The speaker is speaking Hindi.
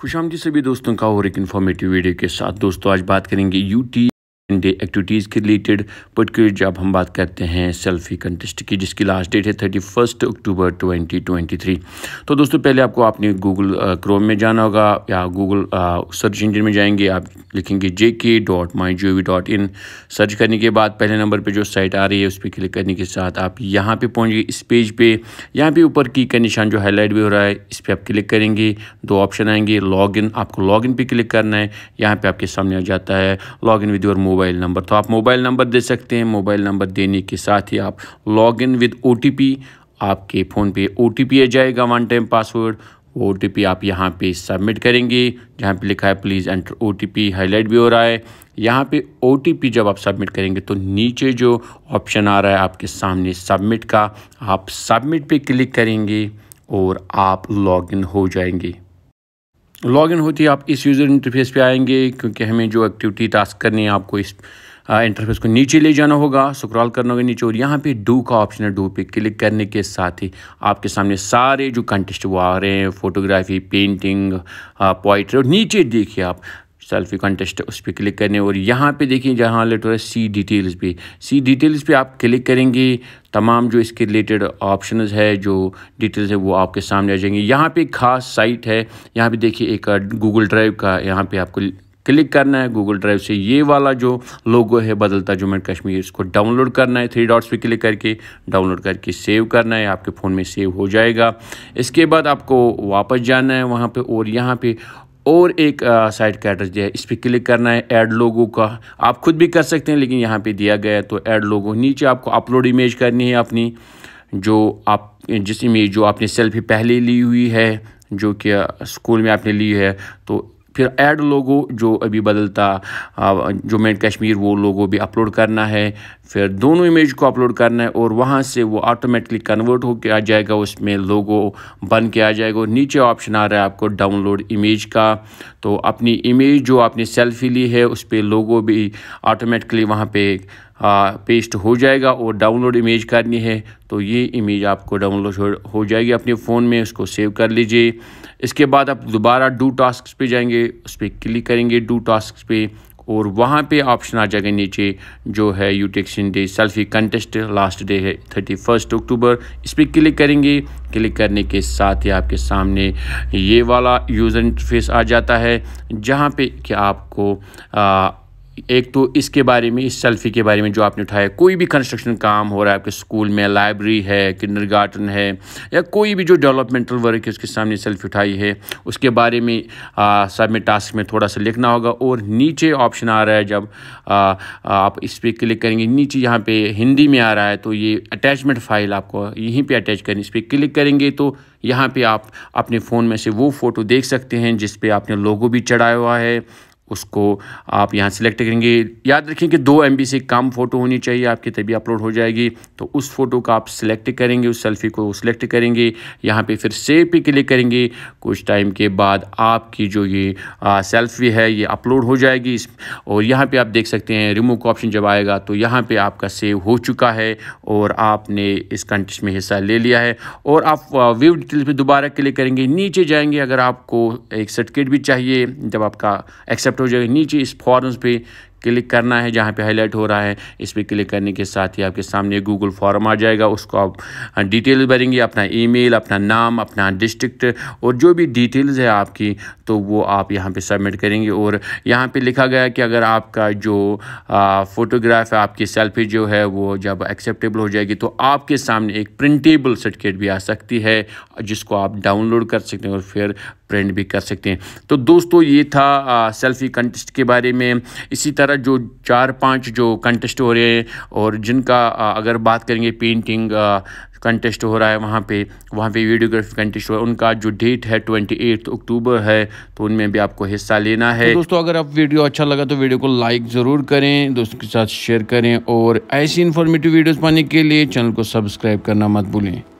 खुशामदी सभी दोस्तों का और एक इन्फॉर्मेटिव वीडियो के साथ दोस्तों आज बात करेंगे यूटी डे एक्टिविटीज़ के रिलेटेड पर्टिकुलर जब हम बात करते हैं सेल्फी कंटेस्ट की जिसकी लास्ट डेट है thirty first October twenty twenty three तो दोस्तों पहले आपको आपने गूगल क्रोम में जाना होगा या गूगल सर्च इंजन में जाएंगे आप लिखेंगे J K dot my G O V dot in search करने के बाद पहले नंबर पर जो साइट आ रही है उस पर क्लिक करने के साथ आप यहाँ पर पहुँचेंगे इस पेज पर यहाँ पर ऊपर की का निशान जो हाईलाइट भी हो रहा है इस पर आप क्लिक करेंगे दो ऑप्शन आएंगे लॉग इन आपको लॉग इन पर क्लिक करना है यहाँ पर आपके सामने आ जाता है log in with your mobile mobile number तो आप मोबाइल नंबर दे सकते हैं मोबाइल नंबर देने के साथ ही आप लॉग इन विद ओ आपके फ़ोन पे ओ आ जाएगा वन टाइम पासवर्ड ओ आप यहाँ पे सबमिट करेंगे जहाँ पे लिखा है प्लीज़ एंटर ओ हाईलाइट भी हो रहा है यहाँ पे ओ जब आप सबमिट करेंगे तो नीचे जो ऑप्शन आ रहा है आपके सामने सबमिट का आप सबमिट पे क्लिक करेंगे और आप लॉगिन हो जाएंगे लॉगिन होती है आप इस यूज़र इंटरफेस पे आएंगे क्योंकि हमें जो एक्टिविटी टास्क करनी है आपको इस इंटरफेस को नीचे ले जाना होगा स्क्रॉल करना होगा नीचे और यहाँ पे डू का ऑप्शन है डू पे क्लिक करने के साथ ही आपके सामने सारे जो कंटेस्ट वो आ रहे हैं फोटोग्राफी पेंटिंग पोइट्री और नीचे देखिए आप सेल्फी कंटेस्ट उस पर क्लिक करने और यहाँ पे देखिए जहाँ रहा है सी डिटेल्स पे सी डिटेल्स पे आप क्लिक करेंगे तमाम जो इसके रिलेटेड ऑप्शन है जो डिटेल्स है वो आपके सामने आ जाएंगे यहाँ पे खास साइट है यहाँ पे देखिए एक गूगल ड्राइव का यहाँ पे आपको क्लिक करना है गूगल ड्राइव से ये वाला जो लोगो है बदलता जम्मू एंड कश्मीर इसको डाउनलोड करना है थ्री डॉट्स पे क्लिक करके डाउनलोड करके सेव करना है आपके फ़ोन में सेव हो जाएगा इसके बाद आपको वापस जाना है वहाँ पे और यहाँ पे और एक साइट का एड्रेस है इस पर क्लिक करना है ऐड लोगो का आप खुद भी कर सकते हैं लेकिन यहाँ पे दिया गया है तो ऐड लोगो नीचे आपको अपलोड इमेज करनी है अपनी जो आप जिस इमेज जो आपने सेल्फी पहले ली हुई है जो कि स्कूल में आपने ली है तो फिर ऐड लोगो जो अभी बदलता जो मेड कश्मीर वो लोगो भी अपलोड करना है फिर दोनों इमेज को अपलोड करना है और वहाँ से वो ऑटोमेटिकली कन्वर्ट हो के आ जाएगा उसमें लोगो बन के आ जाएगा और नीचे ऑप्शन आ रहा है आपको डाउनलोड इमेज का तो अपनी इमेज जो आपने सेल्फी ली है उस पर लोगो भी ऑटोमेटिकली वहाँ पर पेस्ट हाँ, हो जाएगा और डाउनलोड इमेज करनी है तो ये इमेज आपको डाउनलोड हो जाएगी अपने फ़ोन में उसको सेव कर लीजिए इसके बाद आप दोबारा डू टास्क पे जाएंगे उस पर क्लिक करेंगे डू टास्क पे और वहाँ पे ऑप्शन आ जाएगा नीचे जो है यूटेक्शन day selfie contest last day है थर्टी फर्स्ट अक्टूबर इस पर क्लिक करेंगे क्लिक करने के साथ ही आपके सामने ये वाला यूज़र इंटरफेस आ जाता है जहाँ पे कि आपको आ, एक तो इसके बारे में इस सेल्फ़ी के बारे में जो आपने उठाया कोई भी कंस्ट्रक्शन काम हो रहा है आपके स्कूल में लाइब्रेरी है किंडर है या कोई भी जो डेवलपमेंटल वर्क है उसके सामने सेल्फ़ी उठाई है उसके बारे में सबमिट टास्क में थोड़ा सा लिखना होगा और नीचे ऑप्शन आ रहा है जब आ, आप इस पर क्लिक करेंगे नीचे यहाँ पे हिंदी में आ रहा है तो ये अटैचमेंट फ़ाइल आपको यहीं पर अटैच करें इस पर क्लिक करेंगे तो यहाँ पे आप अपने फ़ोन में से वो फ़ोटो देख सकते हैं जिस पे आपने लोगो भी चढ़ाया हुआ है उसको आप यहाँ सेलेक्ट करेंगे याद रखें कि दो एम से कम फ़ोटो होनी चाहिए आपकी तभी अपलोड हो जाएगी तो उस फ़ोटो का आप सेलेक्ट करेंगे उस सेल्फ़ी को सिलेक्ट करेंगे यहाँ पे फिर सेव पे क्लिक करेंगे कुछ टाइम के बाद आपकी जो ये सेल्फ़ी है ये अपलोड हो जाएगी और यहाँ पे आप देख सकते हैं रिमूव का ऑप्शन जब आएगा तो यहाँ पर आपका सेव हो चुका है और आपने इस कंटेस्ट में हिस्सा ले लिया है और आप व्यू डिटेल्स पर दोबारा क्लिक करेंगे नीचे जाएंगे अगर आपको एक सर्टिफिकेट भी चाहिए जब आपका एक्सेप्ट सेलेक्ट हो जाएगा नीचे इस फॉर्म्स पे क्लिक करना है जहाँ पे हाईलाइट हो रहा है इस पर क्लिक करने के साथ ही आपके सामने गूगल फॉर्म आ जाएगा उसको आप डिटेल हाँ, भरेंगे अपना ईमेल अपना नाम अपना डिस्ट्रिक्ट और जो भी डिटेल्स है आपकी तो वो आप यहाँ पे सबमिट करेंगे और यहाँ पे लिखा गया कि अगर आपका जो फ़ोटोग्राफ है आपकी सेल्फी जो है वो जब एक्सेप्टेबल हो जाएगी तो आपके सामने एक प्रिंटेबल सर्टिफिकेट भी आ सकती है जिसको आप डाउनलोड कर सकते हैं और फिर प्रिंट भी कर सकते हैं तो दोस्तों ये था सेल्फ़ी कंटेस्ट के बारे में इसी तरह जो चार पांच जो कंटेस्ट हो रहे हैं और जिनका आ, अगर बात करेंगे पेंटिंग कंटेस्ट हो रहा है वहाँ पे वहाँ पे वीडियोग्राफी कंटेस्ट हो रहा है उनका जो डेट है ट्वेंटी एट अक्टूबर है तो उनमें भी आपको हिस्सा लेना है तो दोस्तों अगर आप वीडियो अच्छा लगा तो वीडियो को लाइक ज़रूर करें दोस्तों के साथ शेयर करें और ऐसी इन्फॉर्मेटिव वीडियोज़ पाने के लिए चैनल को सब्सक्राइब करना मत भूलें